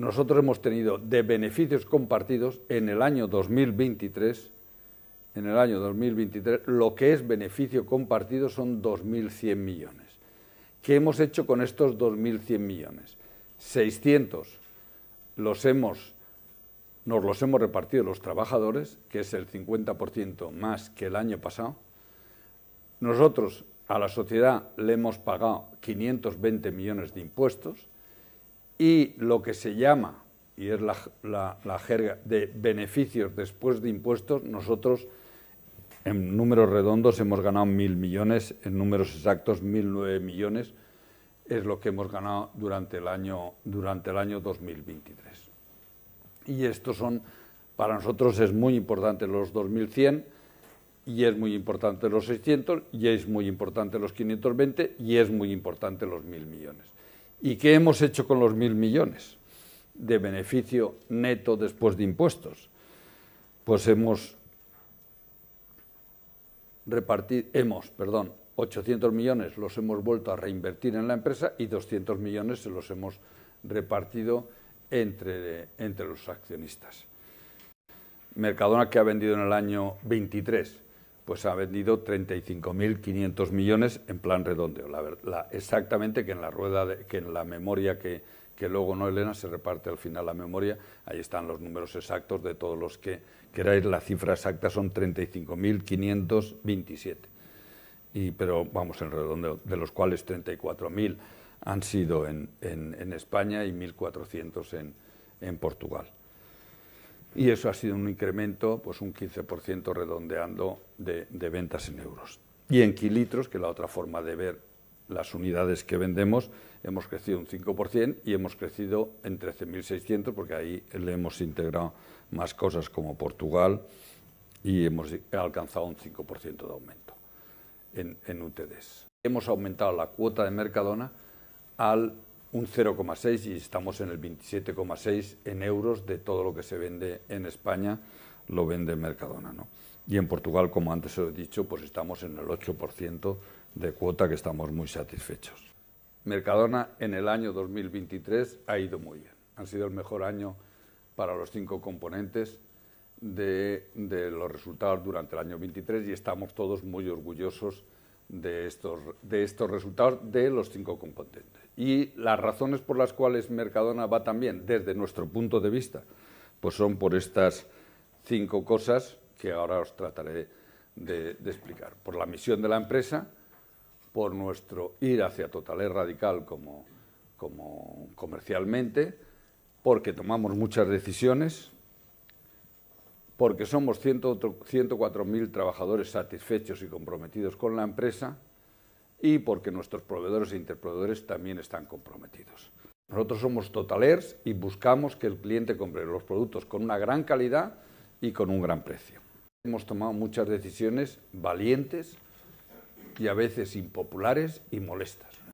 nosotros hemos tenido de beneficios compartidos en el año 2023, en el año 2023, lo que es beneficio compartido son 2.100 millones. ¿Qué hemos hecho con estos 2.100 millones? 600 nos los hemos repartido los trabajadores, que es el 50% más que el año pasado. Nosotros a la sociedad le hemos pagado 520 millones de impuestos, y lo que se llama, y es la, jerga, de beneficios después de impuestos, nosotros en números redondos hemos ganado mil millones, en números exactos mil nueve millones es lo que hemos ganado durante el año durante el año 2023. Y estos son para nosotros es muy importante los 2100 y es muy importante los 600 y es muy importante los 520 y es muy importante los mil millones. ¿Y qué hemos hecho con los mil millones de beneficio neto después de impuestos? Pues hemos repartido, hemos, perdón, 800 millones los hemos vuelto a reinvertir en la empresa y 200 millones se los hemos repartido entre, entre los accionistas. Mercadona que ha vendido en el año 23 pues ha vendido 35.500 millones en plan redondeo. exactamente que en la rueda, que en la memoria que, luego no, Elena, se reparte al final la memoria. Ahí están los números exactos de todos los que queráis. La cifra exacta son 35.527. Y, pero vamos en redondeo, de los cuales 34.000 han sido en, en, en España y 1.400 en, en Portugal y eso ha sido un incremento, pues un 15% redondeando de, de, ventas en euros. Y en kilitros, que es la otra forma de ver las unidades que vendemos, hemos crecido un 5% y hemos crecido en 13.600, porque ahí le hemos integrado más cosas como Portugal y hemos alcanzado un 5% de aumento en, en UTDs. Hemos aumentado la cuota de Mercadona al un 0,6 y estamos en el 27,6 en euros de todo lo que se vende en España, lo vende Mercadona. ¿no? Y en Portugal, como antes os he dicho, pues estamos en el 8% de cuota que estamos muy satisfechos. Mercadona en el año 2023 ha ido muy bien. Ha sido el mejor año para los cinco componentes de, de los resultados durante el año 23 y estamos todos muy orgullosos de estos, de estos resultados de los cinco componentes. Y las razones por las cuales Mercadona va también, desde nuestro punto de vista, pues son por estas cinco cosas que ahora os trataré de, explicar. Por la misión de la empresa, por nuestro ir hacia totalidad Radical como, como comercialmente, porque tomamos muchas decisiones, porque somos 104.000 trabajadores satisfechos y comprometidos con la empresa y porque nuestros proveedores e interproveedores también están comprometidos. Nosotros somos totalers y buscamos que el cliente compre los productos con una gran calidad y con un gran precio. Hemos tomado muchas decisiones valientes y a veces impopulares y molestas.